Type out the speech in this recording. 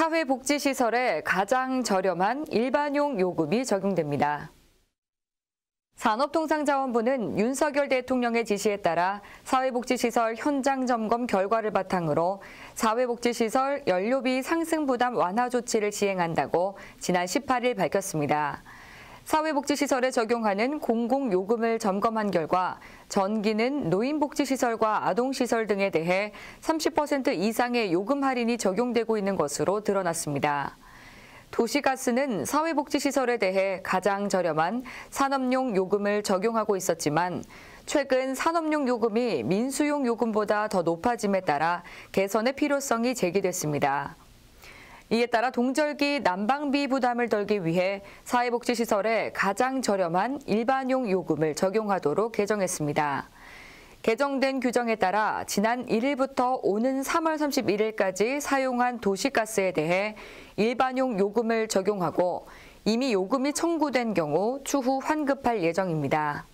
사회복지시설에 가장 저렴한 일반용 요금이 적용됩니다. 산업통상자원부는 윤석열 대통령의 지시에 따라 사회복지시설 현장 점검 결과를 바탕으로 사회복지시설 연료비 상승 부담 완화 조치를 시행한다고 지난 18일 밝혔습니다. 사회복지시설에 적용하는 공공요금을 점검한 결과 전기는 노인복지시설과 아동시설 등에 대해 30% 이상의 요금 할인이 적용되고 있는 것으로 드러났습니다. 도시가스는 사회복지시설에 대해 가장 저렴한 산업용 요금을 적용하고 있었지만 최근 산업용 요금이 민수용 요금보다 더 높아짐에 따라 개선의 필요성이 제기됐습니다. 이에 따라 동절기 난방비 부담을 덜기 위해 사회복지시설에 가장 저렴한 일반용 요금을 적용하도록 개정했습니다. 개정된 규정에 따라 지난 1일부터 오는 3월 31일까지 사용한 도시가스에 대해 일반용 요금을 적용하고 이미 요금이 청구된 경우 추후 환급할 예정입니다.